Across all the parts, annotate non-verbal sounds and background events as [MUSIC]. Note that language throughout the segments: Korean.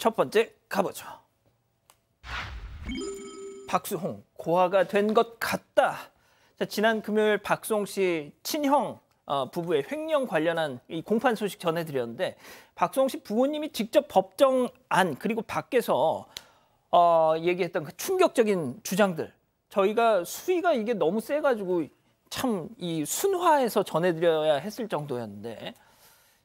첫 번째 가보죠. 박수홍 고아가 된 것 같다. 자, 지난 금요일 박수홍 씨 친형 어, 부부의 횡령 관련한 이 공판 소식 전해드렸는데 박수홍 씨 부모님이 직접 법정 안 그리고 밖에서 어, 얘기했던 그 충격적인 주장들 저희가 수위가 이게 너무 세가지고 참 이 순화해서 전해드려야 했을 정도였는데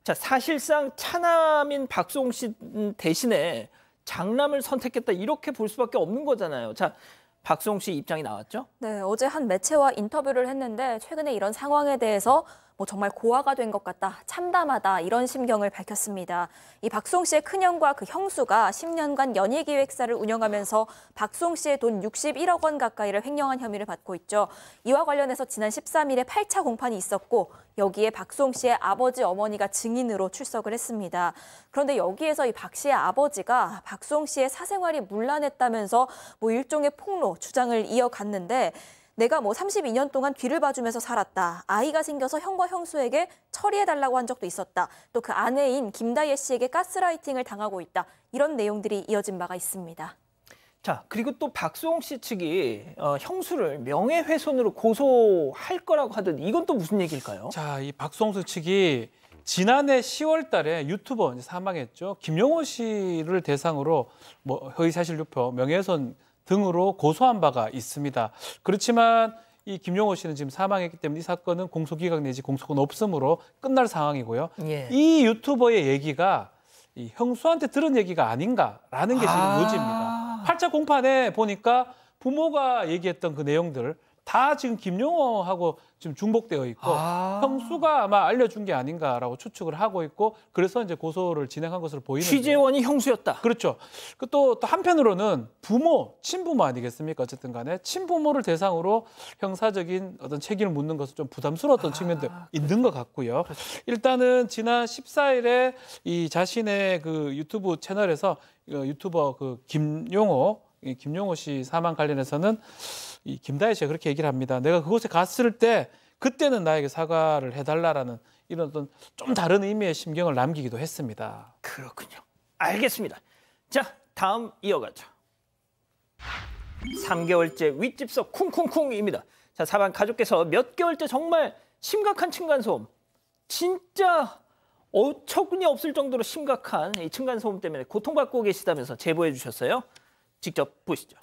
자, 사실상 차남인 박수홍씨 대신에 장남을 선택했다 이렇게 볼 수밖에 없는 거잖아요. 자, 박수홍 씨 입장이 나왔죠? 네, 어제 한 매체와 인터뷰를 했는데 최근에 이런 상황에 대해서 뭐 정말 고아가 된 것 같다, 참담하다 이런 심경을 밝혔습니다. 이 박송 씨의 큰형과 그 형수가 10년간 연예기획사를 운영하면서 박송 씨의 돈 61억 원 가까이를 횡령한 혐의를 받고 있죠. 이와 관련해서 지난 13일에 8차 공판이 있었고 여기에 박송 씨의 아버지 어머니가 증인으로 출석을 했습니다. 그런데 여기에서 이 박 씨의 아버지가 박송 씨의 사생활이 문란했다면서 뭐 일종의 폭로 주장을 이어갔는데 내가 뭐 32년 동안 귀를 봐주면서 살았다. 아이가 생겨서 형과 형수에게 처리해달라고 한 적도 있었다. 또 그 아내인 김다예 씨에게 가스라이팅을 당하고 있다. 이런 내용들이 이어진 바가 있습니다. 자, 그리고 또 박수홍 씨 측이 어, 형수를 명예훼손으로 고소할 거라고 하던 이건 또 무슨 얘기일까요? 자, 이 박수홍 씨 측이 지난해 10월 달에 유튜버 사망했죠. 김영호 씨를 대상으로 뭐 허위사실 유포, 명예훼손 등으로 고소한 바가 있습니다. 그렇지만 이 김용호 씨는 지금 사망했기 때문에 이 사건은 공소기각 내지 공소권 없음으로 끝날 상황이고요. 예. 이 유튜버의 얘기가 이 형수한테 들은 얘기가 아닌가라는 게 지금 아. 의지입니다. 팔자 공판에 보니까 부모가 얘기했던 그 내용들 다 지금 김용호하고 지금 중복되어 있고 아. 형수가 아마 알려준 게 아닌가라고 추측을 하고 있고 그래서 이제 고소를 진행한 것으로 보이는 취재원이 형수였다. 그렇죠. 그 또, 또 한편으로는 부모, 친부모 아니겠습니까? 어쨌든 간에 친부모를 대상으로 형사적인 어떤 책임을 묻는 것은 좀 부담스러웠던 아. 측면도 그렇죠. 있는 것 같고요. 그렇죠. 일단은 지난 14일에 이 자신의 그 유튜브 채널에서 어, 유튜버 그 김용호 김용호 씨 사망 관련해서는 이 김다혜 씨가 그렇게 얘기를 합니다. 내가 그곳에 갔을 때 그때는 나에게 사과를 해달라라는 이런 어떤 좀 다른 의미의 심경을 남기기도 했습니다. 그렇군요. 알겠습니다. 자, 다음 이어가죠. 3개월째 윗집서 쿵쿵쿵입니다. 자, 사방 가족께서 몇 개월째 정말 심각한 층간소음, 진짜 어처구니 없을 정도로 심각한 이 층간소음 때문에 고통받고 계시다면서 제보해 주셨어요. 직접 보시죠.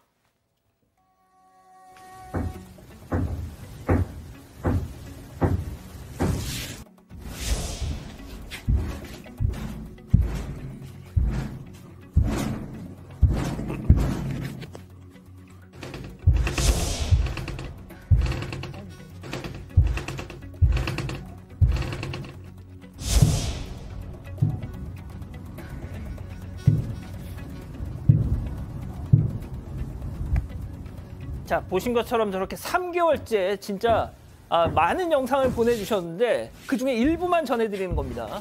자 보신 것처럼 저렇게 3개월째 진짜 아, 많은 영상을 보내주셨는데 그중에 일부만 전해드리는 겁니다.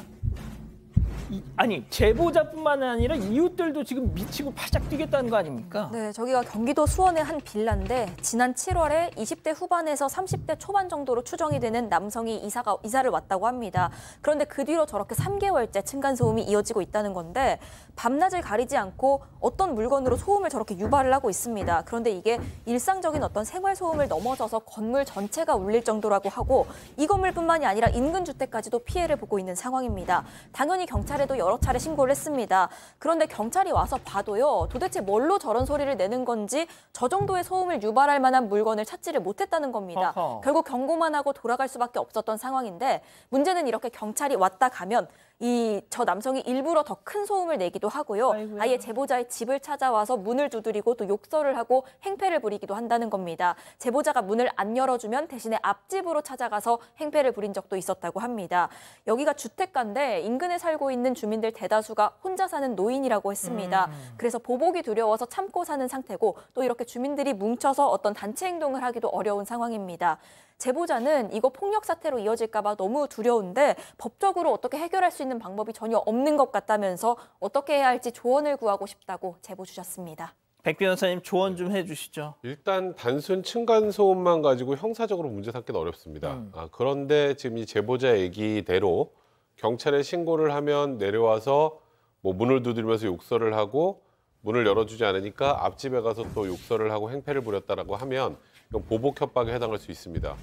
아니 제보자뿐만 아니라 이웃들도 지금 미치고 바짝 뛰겠다는 거 아닙니까? 네, 저기가 경기도 수원의 한 빌라인데 지난 7월에 20대 후반에서 30대 초반 정도로 추정이 되는 남성이 이사가 이사를 왔다고 합니다. 그런데 그 뒤로 저렇게 3개월째 층간 소음이 이어지고 있다는 건데 밤낮을 가리지 않고 어떤 물건으로 소음을 저렇게 유발을 하고 있습니다. 그런데 이게 일상적인 어떤 생활 소음을 넘어서서 건물 전체가 울릴 정도라고 하고 이 건물뿐만이 아니라 인근 주택까지도 피해를 보고 있는 상황입니다. 당연히 경찰 경찰에도 여러 차례 신고를 했습니다. 그런데 경찰이 와서 봐도요. 도대체 뭘로 저런 소리를 내는 건지 저 정도의 소음을 유발할 만한 물건을 찾지를 못했다는 겁니다. 어허. 결국 경고만 하고 돌아갈 수밖에 없었던 상황인데 문제는 이렇게 경찰이 왔다 가면 이저 남성이 일부러 더 큰 소음을 내기도 하고요. 아이고야. 아예 제보자의 집을 찾아와서 문을 두드리고 또 욕설을 하고 행패를 부리기도 한다는 겁니다. 제보자가 문을 안 열어주면 대신에 앞집으로 찾아가서 행패를 부린 적도 있었다고 합니다. 여기가 주택가인데 인근에 살고 있는 주민들 대다수가 혼자 사는 노인이라고 했습니다. 음. 그래서 보복이 두려워서 참고 사는 상태고 또 이렇게 주민들이 뭉쳐서 어떤 단체 행동을 하기도 어려운 상황입니다. 제보자는 이거 폭력 사태로 이어질까 봐 너무 두려운데 법적으로 어떻게 해결할 수 있는 방법이 전혀 없는 것 같다면서 어떻게 해야 할지 조언을 구하고 싶다고 제보 주셨습니다. 백 변호사님 조언 좀 해주시죠. 일단 단순 층간소음만 가지고 형사적으로 문제 삼기는 어렵습니다. 음. 아, 그런데 지금 이 제보자 얘기대로 경찰에 신고를 하면 내려와서 뭐 문을 두드리면서 욕설을 하고 문을 열어주지 않으니까 앞집에 가서 또 욕설을 하고 행패를 부렸다라고 하면 이건 보복 협박에 해당할 수 있습니다.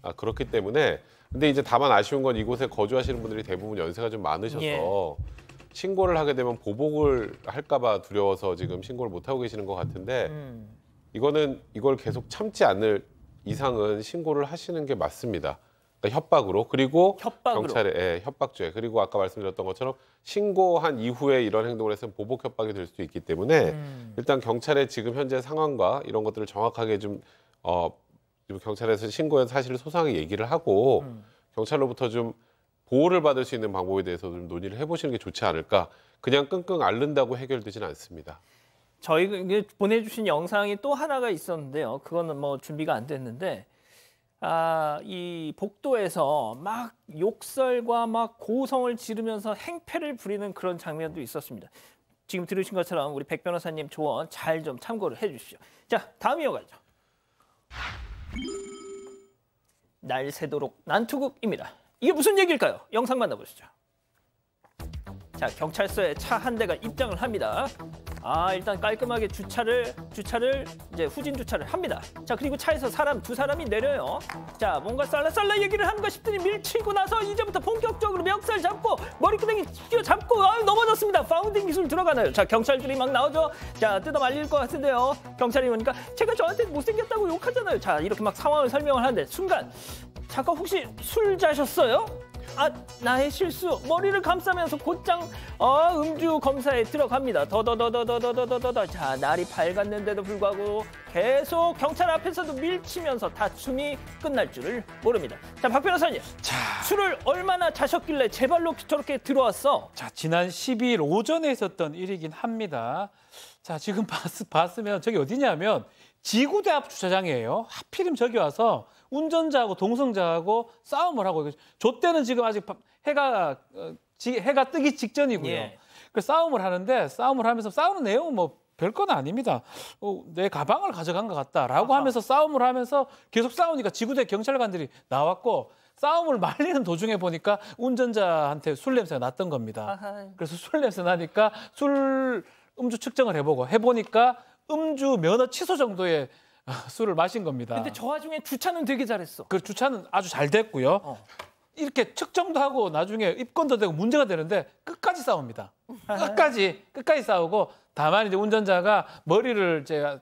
아, 그렇기 때문에 근데 이제 다만 아쉬운 건 이곳에 거주하시는 분들이 대부분 연세가 좀 많으셔서 예. 신고를 하게 되면 보복을 할까봐 두려워서 지금 신고를 못 하고 계시는 것 같은데 음. 이거는 이걸 계속 참지 않을 이상은 신고를 하시는 게 맞습니다. 그러니까 협박으로 그리고 협박으로. 경찰에 예, 협박죄 그리고 아까 말씀드렸던 것처럼 신고한 이후에 이런 행동을 해서 보복 협박이 될 수도 있기 때문에 음. 일단 경찰의 지금 현재 상황과 이런 것들을 정확하게 좀 어, 경찰에서 신고한 사실을 소상히 얘기를 하고 음. 경찰로부터 좀 보호를 받을 수 있는 방법에 대해서 좀 논의를 해보시는 게 좋지 않을까. 그냥 끙끙 앓는다고 해결되지는 않습니다. 저희 그 보내주신 영상이 또 하나가 있었는데요. 그거는 뭐 준비가 안 됐는데 아, 이 복도에서 막 욕설과 막 고성을 지르면서 행패를 부리는 그런 장면도 있었습니다. 지금 들으신 것처럼 우리 백 변호사님 조언 잘 좀 참고를 해주시죠. 자, 다음 이어가죠. 날 새도록 난투극입니다. 이게 무슨 얘기일까요? 영상 만나보시죠. 자, 경찰서에 차 한 대가 입장을 합니다. 아, 일단 깔끔하게 주차를 주차를 이제 후진 주차를 합니다. 자, 그리고 차에서 사람 두 사람이 내려요. 자, 뭔가 쌀라쌀라 얘기를 하는가 싶더니 밀치고 나서 이제부터 본격적으로 멱살 잡고 머리끄댕이 뛰어 잡고 아, 넘어졌습니다. 파운딩 기술 들어가나요? 자, 경찰들이 막 나오죠. 자, 뜯어 말릴 것 같은데요. 경찰이 보니까 제가 저한테 못생겼다고 욕하잖아요. 자, 이렇게 막 상황을 설명을 하는데 순간 잠깐 혹시 술 자셨어요? 아, 나의 실수. 머리를 감싸면서 곧장 어, 음주 검사에 들어갑니다. 더더더더더더더더더. 자, 날이 밝았는데도 불구하고 계속 경찰 앞에서도 밀치면서 다툼이 끝날 줄을 모릅니다. 자, 박 변호사님. 자. 술을 얼마나 자셨길래 제발로 저렇게 들어왔어? 자, 지난 12일 오전에 있었던 일이긴 합니다. 자, 지금 봤, 봤으면 저기 어디냐면 지구대 앞 주차장이에요. 하필이면 저기 와서 운전자하고 동승자하고 싸움을 하고 저 때는 지금 아직 해가 어, 해가 뜨기 직전이고요. 예. 그 싸움을 하는데 싸움을 하면서 싸우는 내용은 뭐 별건 아닙니다. 어, 내 가방을 가져간 것 같다라고 아하. 하면서 싸움을 하면서 계속 싸우니까 지구대 경찰관들이 나왔고 싸움을 말리는 도중에 보니까 운전자한테 술 냄새가 났던 겁니다. 아하. 그래서 술 냄새 나니까 술 음주 측정을 해보고 해보니까 음주 면허 취소 정도의 아, 술을 마신 겁니다. 근데 저 와중에 주차는 되게 잘했어. 그 주차는 아주 잘 됐고요. 어. 이렇게 측정도 하고 나중에 입건도 되고 문제가 되는데 끝까지 싸웁니다. 끝까지 끝까지 싸우고 다만 이제 운전자가 머리를 제가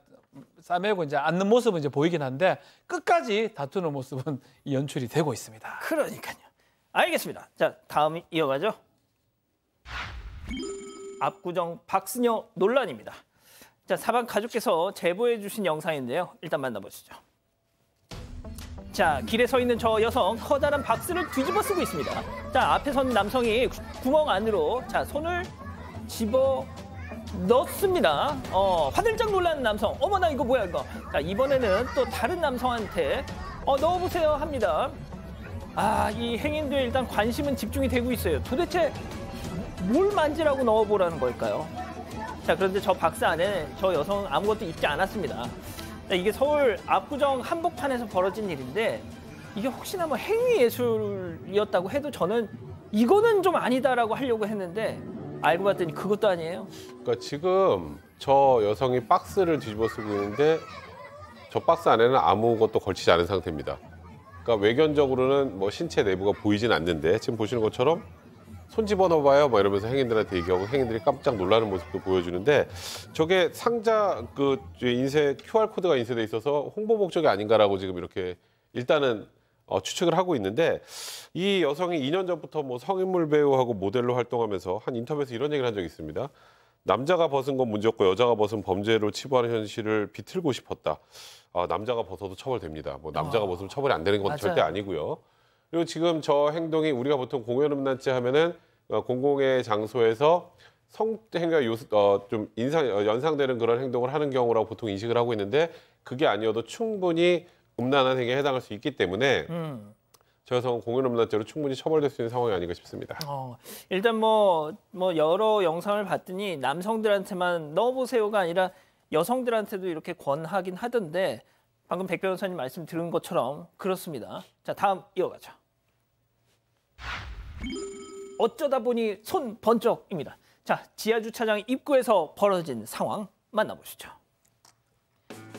싸매고 이제 앉는 모습은 이제 보이긴 한데 끝까지 다투는 모습은 연출이 되고 있습니다. 그러니까요. 알겠습니다. 자 다음 이어가죠. 압구정 박스녀 논란입니다. 자, 사방 가족께서 제보해 주신 영상인데요. 일단 만나보시죠. 자, 길에 서 있는 저 여성 커다란 박스를 뒤집어 쓰고 있습니다. 자, 앞에 선 남성이 구멍 안으로 자, 손을 집어 넣습니다. 어, 화들짝 놀란 남성. 어머나 이거 뭐야 이거. 자, 이번에는 또 다른 남성한테 어, 넣어보세요 합니다. 아, 이행인들 일단 관심은 집중이 되고 있어요. 도대체 뭘 만지라고 넣어보라는 걸까요? 자, 그런데 저 박스 안에 저 여성 아무것도 입지 않았습니다. 자, 네, 이게 서울 압구정 한복판에서 벌어진 일인데 이게 혹시나 뭐 행위예술이었다고 해도 저는 이거는 좀 아니다라고 하려고 했는데 알고 봤더니 그것도 아니에요. 그러니까 지금 저 여성이 박스를 뒤집어 쓰고 있는데 저 박스 안에는 아무것도 걸치지 않은 상태입니다. 그러니까 외견적으로는 뭐 신체 내부가 보이진 않는데 지금 보시는 것처럼 손 집어넣어봐요. 뭐 이러면서 행인들한테 얘기하고 행인들이 깜짝 놀라는 모습도 보여주는데 저게 상자 그 인쇄 QR 코드가 인쇄돼 있어서 홍보 목적이 아닌가라고 지금 이렇게 일단은 어, 추측을 하고 있는데 이 여성이 2년 전부터 뭐 성인물 배우하고 모델로 활동하면서 한 인터뷰에서 이런 얘기를 한 적이 있습니다. 남자가 벗은 건 문제였고 여자가 벗은 범죄로 치부하는 현실을 비틀고 싶었다. 어, 남자가 벗어도 처벌됩니다. 뭐 남자가 아. 벗으면 처벌이 안 되는 건 맞아요. 절대 아니고요. 그리고 지금 저 행동이 우리가 보통 공연 음란죄 하면은 어, 공공의 장소에서 성행위가 요소, 어, 좀 인상, 어, 연상되는 그런 행동을 하는 경우라고 보통 인식을 하고 있는데 그게 아니어도 충분히 음란한 행위에 해당할 수 있기 때문에 음. 저 여성은 공연 음란죄로 충분히 처벌될 수 있는 상황이 아닌가 싶습니다. 어, 일단 뭐, 뭐 여러 영상을 봤더니 남성들한테만 넣어보세요가 아니라 여성들한테도 이렇게 권하긴 하던데 방금 백 변호사님 말씀 들은 것처럼 그렇습니다. 자 다음 이어가죠. 어쩌다 보니 손 번쩍입니다. 자, 지하주차장 입구에서 벌어진 상황 만나보시죠.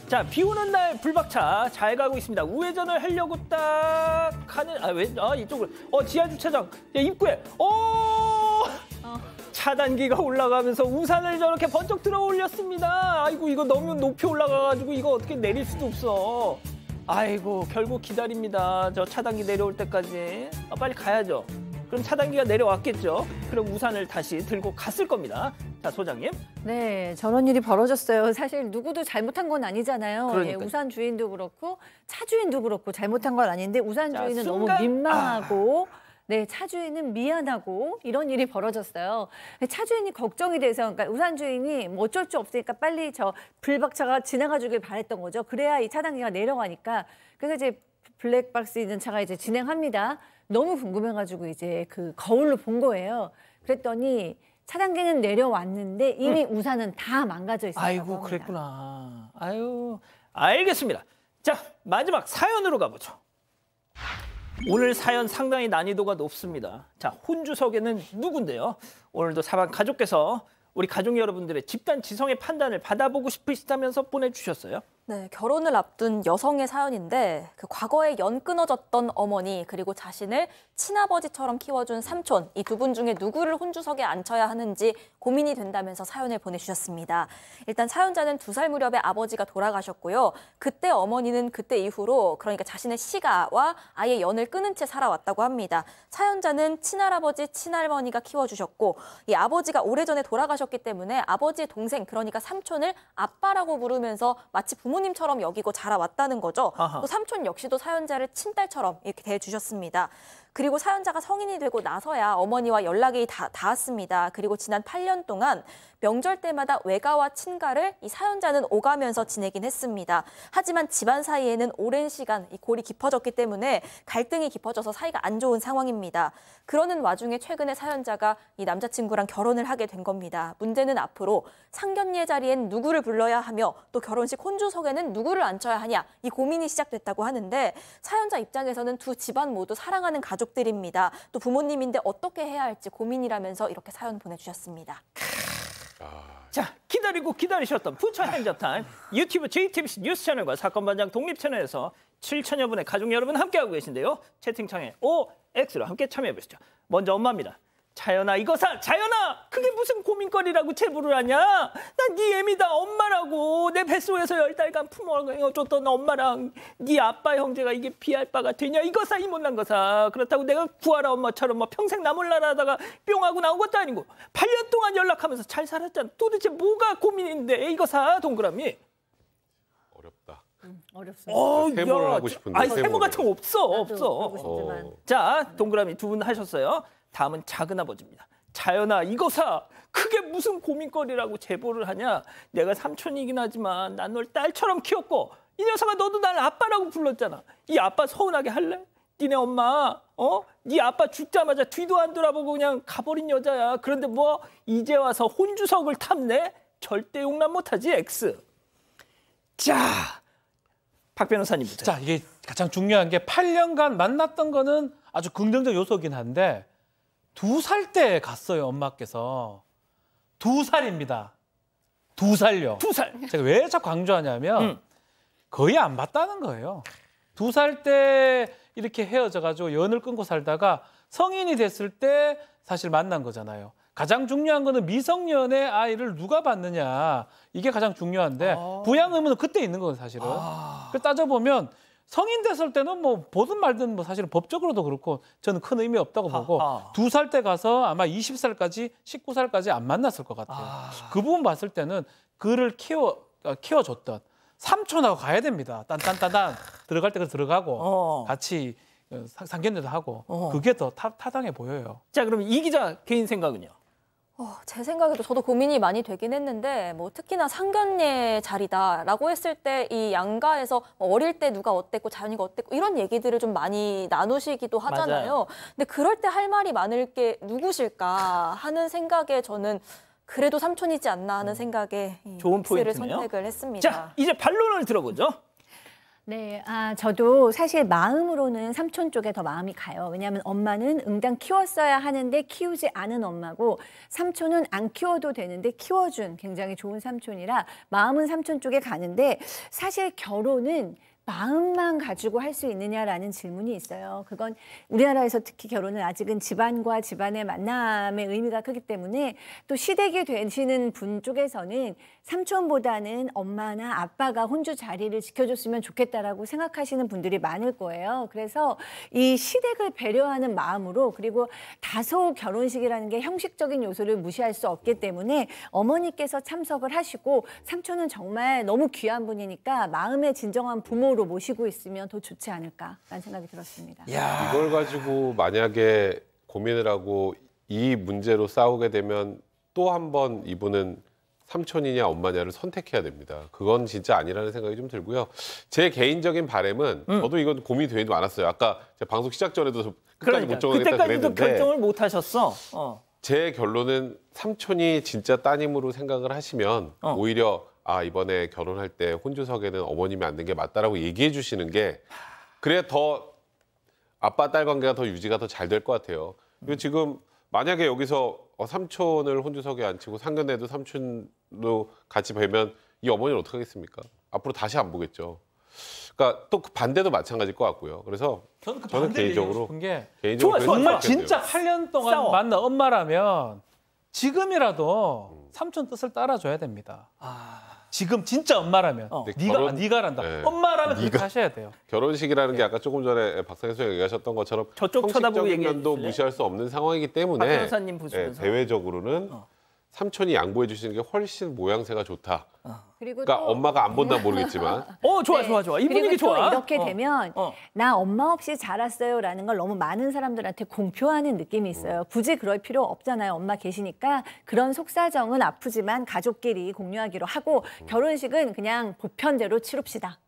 자, 비 오는 날 불박차 잘 가고 있습니다. 우회전을 하려고 딱 하는, 아, 왜, 아, 이쪽으로. 어, 지하주차장 야, 예, 입구에, 어! 어. 차단기가 올라가면서 우산을 저렇게 번쩍 들어 올렸습니다. 아이고, 이거 너무 높이 올라가가지고 이거 어떻게 내릴 수도 없어. 아이고 결국 기다립니다. 저 차단기 내려올 때까지 아, 빨리 가야죠. 그럼 차단기가 내려왔겠죠. 그럼 우산을 다시 들고 갔을 겁니다. 자 소장님. 네, 저런 일이 벌어졌어요. 사실 누구도 잘못한 건 아니잖아요. 예, 우산 주인도 그렇고 차 주인도 그렇고 잘못한 건 아닌데 우산 자, 주인은 순간... 너무 아. 민망하고. 아... 네, 차주인은 미안하고 이런 일이 벌어졌어요. 차주인이 걱정이 돼서 그러니까 우산 주인이 뭐 어쩔 수 없으니까 빨리 저 블박차가 지나가 주길 바랬던 거죠. 그래야 이 차단기가 내려가니까 그래서 이제 블랙박스 있는 차가 이제 진행합니다. 너무 궁금해가지고 이제 그 거울로 본 거예요. 그랬더니 차단기는 내려왔는데 이미 응. 음. 우산은 다 망가져 있었다고 아이고 합니다. 그랬구나. 아유 알겠습니다. 자 마지막 사연으로 가보죠. 오늘 사연 상당히 난이도가 높습니다. 자, 혼주석에는 누군데요? 오늘도 사방 가족께서 우리 가족 여러분들의 집단 지성의 판단을 받아보고 싶으시다면서 보내주셨어요. 네, 결혼을 앞둔 여성의 사연인데 그 과거에 연 끊어졌던 어머니 그리고 자신을 친아버지처럼 키워준 삼촌 이 두 분 중에 누구를 혼주석에 앉혀야 하는지 고민이 된다면서 사연을 보내주셨습니다. 일단 사연자는 두 살 무렵에 아버지가 돌아가셨고요. 그때 어머니는 그때 이후로 그러니까 자신의 시가와 아예 연을 끊은 채 살아왔다고 합니다. 사연자는 친할아버지 친할머니가 키워주셨고 이 아버지가 오래전에 돌아가셨기 때문에 아버지의 동생 그러니까 삼촌을 아빠라고 부르면서 마치 부모 부모님처럼 여기고 자라왔다는 거죠. 또 삼촌 역시도 사연자를 친딸처럼 이렇게 대해주셨습니다. 그리고 사연자가 성인이 되고 나서야 어머니와 연락이 다, 닿았습니다. 그리고 지난 8년 동안 명절 때마다 외가와 친가를 이 사연자는 오가면서 지내긴 했습니다. 하지만 집안 사이에는 오랜 시간 이 골이 깊어졌기 때문에 갈등이 깊어져서 사이가 안 좋은 상황입니다. 그러는 와중에 최근에 사연자가 이 남자친구랑 결혼을 하게 된 겁니다. 문제는 앞으로 상견례 자리엔 누구를 불러야 하며 또 결혼식 혼주석에는 누구를 앉혀야 하냐 이 고민이 시작됐다고 하는데 사연자 입장에서는 두 집안 모두 사랑하는 가족 가족들입니다. 또 부모님인데 어떻게 해야 할지 고민이라면서 이렇게 사연 보내주셨습니다. 아. 자, 기다리고 기다리셨던 부천 행자탄 유튜브 JTBC 뉴스 채널과 사건 반장 독립 채널에서 7천여 분의 가족 여러분 함께하고 계신데요. 채팅창에 OX로 함께 참여해 보시죠. 먼저 엄마입니다. 자연아 이거사 자연아 그게 무슨 고민거리라고 체보를 하냐 난 네 애미다 엄마라고 내 뱃속에서 열 달간 품어줬던 엄마랑 네 아빠 형제가 이게 비할 바가 되냐 이거사 이 못난 거사 그렇다고 내가 구하라 엄마처럼 뭐 평생 나몰라라 하다가 뿅하고 나온 것도 아니고 8년 동안 연락하면서 잘 살았잖아 도대체 뭐가 고민인데 이거사 동그라미 음, 어렵습니다. 어, 그 세모를 하고 싶은데. 아니, 세모 같은 거 없어, 없어. 어. 자, 동그라미 두 분 하셨어요. 다음은 작은 아버지입니다. 자연아, 이거사. 크게 무슨 고민거리라고 제보를 하냐. 내가 삼촌이긴 하지만 난 널 딸처럼 키웠고 이 녀석아 너도 날 아빠라고 불렀잖아. 이 아빠 서운하게 할래? 니네 엄마 어? 네 아빠 죽자마자 뒤도 안 돌아보고 그냥 가버린 여자야. 그런데 뭐 이제 와서 혼주석을 탐내? 절대 용납 못하지 X. 자박 변호사님부터. 자, 이게 가장 중요한 게 8년간 만났던 거는 아주 긍정적 요소긴 한데 두 살 때 갔어요, 엄마께서. 두 살입니다. 두 살요. 두 살. 제가 왜 자꾸 강조하냐면 음. 거의 안 봤다는 거예요. 두 살 때 이렇게 헤어져 가지고 연을 끊고 살다가 성인이 됐을 때 사실 만난 거잖아요. 가장 중요한 거는 미성년의 아이를 누가 받느냐 이게 가장 중요한데 아... 부양 의무는 그때 있는 거예요 사실은 아... 그 따져보면 성인 됐을 때는 뭐 보든 말든 뭐 사실은 법적으로도 그렇고 저는 큰 의미 없다고 아, 보고 아. 두살 때 가서 아마 20살까지 19살까지 안 만났을 것 같아요 아... 그 부분 봤을 때는 그를 키워 어, 키워줬던 삼촌하고 가야 됩니다 딴딴딴딴 들어갈 때 들어가고 어... 같이 어, 상견례도 하고 어 그게 더 타, 타당해 보여요. 자 그럼 이 기자 개인 생각은요? 어, 제 생각에도 저도 고민이 많이 되긴 했는데 뭐 특히나 상견례 자리다라고 했을 때 이 양가에서 뭐 어릴 때 누가 어땠고 자연이가 어땠고 이런 얘기들을 좀 많이 나누시기도 하잖아요. 맞아요. 근데 그럴 때 할 말이 많을 게 누구실까 하는 생각에 저는 그래도 삼촌이지 않나 하는 음. 생각에 좋은 포인트네 선택을 했습니다. 자, 이제 반론을 들어보죠. 네, 아, 저도 사실 마음으로는 삼촌 쪽에 더 마음이 가요. 왜냐하면 엄마는 응당 키웠어야 하는데 키우지 않은 엄마고 삼촌은 안 키워도 되는데 키워준 굉장히 좋은 삼촌이라 마음은 삼촌 쪽에 가는데 사실 결혼은 마음만 가지고 할 수 있느냐라는 질문이 있어요. 그건 우리나라에서 특히 결혼은 아직은 집안과 집안의 만남의 의미가 크기 때문에 또 시댁이 되시는 분 쪽에서는 삼촌보다는 엄마나 아빠가 혼주 자리를 지켜줬으면 좋겠다라고 생각하시는 분들이 많을 거예요. 그래서 이 시댁을 배려하는 마음으로 그리고 다소 결혼식이라는 게 형식적인 요소를 무시할 수 없기 때문에 어머니께서 참석을 하시고 삼촌은 정말 너무 귀한 분이니까 마음의 진정한 부모 대로 모시고 있으면 더 좋지 않을까라는 생각이 들었습니다. 야. 이걸 가지고 만약에 고민을 하고 이 문제로 싸우게 되면 또 한 번 이분은 삼촌이냐 엄마냐를 선택해야 됩니다. 그건 진짜 아니라는 생각이 좀 들고요. 제 개인적인 바램은 음. 저도 이건 고민이 되지도않았어요 아까 방송 시작 전에도 끝까지 그러니까, 못 정하겠다 그랬는데 결정을 못 하셨어. 어. 제 결론은 삼촌이 진짜 따님으로 생각을 하시면 어. 오히려 아 이번에 결혼할 때 혼주석에는 어머님이 앉는 게 맞다라고 얘기해 주시는 게 그래 더 아빠 딸 관계가 더 유지가 더 잘 될 것 같아요. 그리고 지금 만약에 여기서 어, 삼촌을 혼주석에 앉히고 상견례도 삼촌도 같이 뵈면 이 어머니는 어떻게 하겠습니까? 앞으로 다시 안 보겠죠. 그러니까 또 그 반대도 마찬가지일 것 같고요. 그래서 저는, 그 저는 개인적으로 게 개인적으로 좋아, 정말 진짜 8년 동안 싸워. 만난 엄마라면 지금이라도 음. 삼촌 뜻을 따라줘야 됩니다. 아... 지금 진짜 엄마라면 어. 네가 결혼... 네가란다. 네. 예. 엄마라면 네가... 그렇게 하셔야 돼요. 결혼식이라는 네. 게 예. 아까 조금 전에 박상현 선생님 얘기하셨던 것처럼 저쪽 쳐다보고 얘기도 무시할 수 없는 상황이기 때문에 박사님 네, 예, 대외적으로는 어. 삼촌이 양보해 주시는 게 훨씬 모양새가 좋다. 어. 그리고 그러니까 엄마가 안 본다 네. 모르겠지만. [LAUGHS] 어 좋아 네. 좋아 좋아 이 분위기 좋아. 이렇게 어, 되면 어. 나 엄마 없이 자랐어요라는 걸 너무 많은 사람들한테 공표하는 느낌이 있어요. 음. 굳이 그럴 필요 없잖아요. 엄마 계시니까 그런 속사정은 아프지만 가족끼리 공유하기로 하고 음. 결혼식은 그냥 보편대로 치룹시다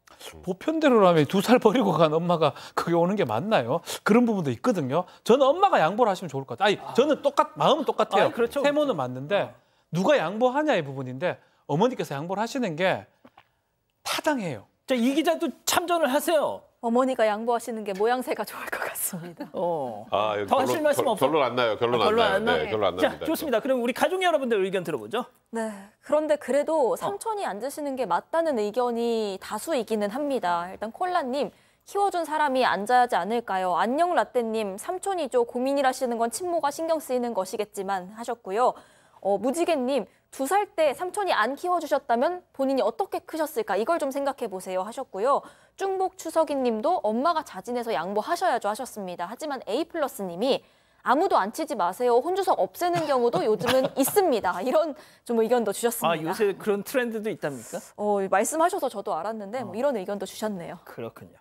보편대로라면 두 살 버리고 간 엄마가 그게 오는 게 맞나요? 그런 부분도 있거든요. 저는 엄마가 양보를 하시면 좋을 것 같아요. 아니, 저는 똑같, 마음은 똑같아요. 아, 그렇죠, 세모는 그렇죠. 맞는데 어. 누가 양보하냐의 부분인데 어머니께서 양보를 하시는 게 타당해요. 자, 이 기자도 참전을 하세요. 어머니가 양보하시는 게 모양새가 좋을 것 같습니다. [LAUGHS] 어. 아, 더 하실 말씀 없어요? 결론 안 나요. 결론, 아, 결론 안 나요. 안 네, 네. 결론 안 자, 납 좋습니다. 그럼 우리 가족 여러분들 의견 들어보죠. 네. 그런데 그래도 삼촌이 어. 앉으시는 게 맞다는 의견이 다수이기는 합니다. 일단 콜라님. 키워준 사람이 앉아야지 않을까요? 안녕 라떼님, 삼촌이죠. 고민이라시는 건 친모가 신경 쓰이는 것이겠지만 하셨고요. 어, 무지개님, 두살때 삼촌이 안 키워주셨다면 본인이 어떻게 크셨을까 이걸 좀 생각해 보세요 하셨고요. 중복 추석이 님도 엄마가 자진해서 양보하셔야죠 하셨습니다. 하지만 A플러스 님이 아무도 안 치지 마세요. 혼주석 없애는 경우도 요즘은 [LAUGHS] 있습니다. 이런 좀 의견도 주셨습니다. 아, 요새 그런 트렌드도 있답니까? 어, 말씀하셔서 저도 알았는데 뭐 어. 이런 의견도 주셨네요. 그렇군요.